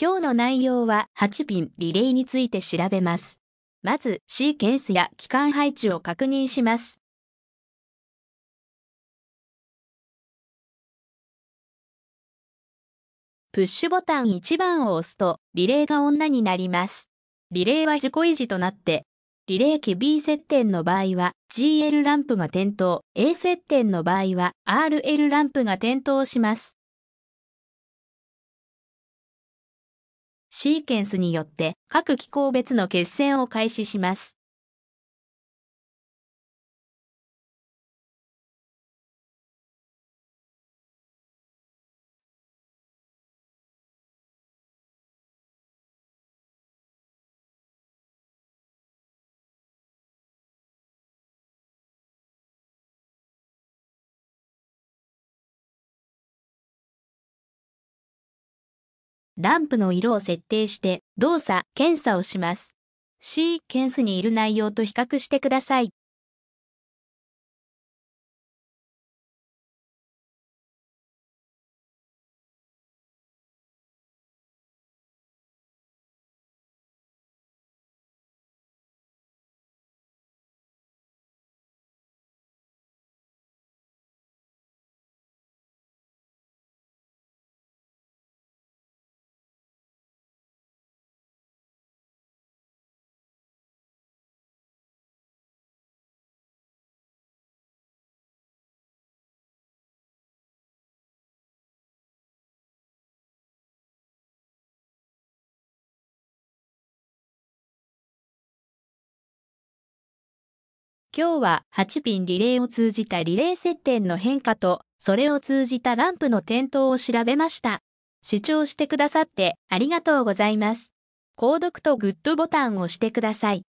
今日の内容は8ピンリレーについて調べます。まず、シーケンスや機関配置を確認します。プッシュボタン1番を押すと、リレーが女になります。リレーは自己維持となって、リレー機 B 接点の場合は GL ランプが点灯、A 接点の場合は RL ランプが点灯します。シーケンスによって各機構別の決戦を開始します。ランプの色を設定して動作、検査をします。C ーケンスにいる内容と比較してください。今日は8ピンリレーを通じたリレー接点の変化と、それを通じたランプの点灯を調べました。視聴してくださってありがとうございます。購読とグッドボタンを押してください。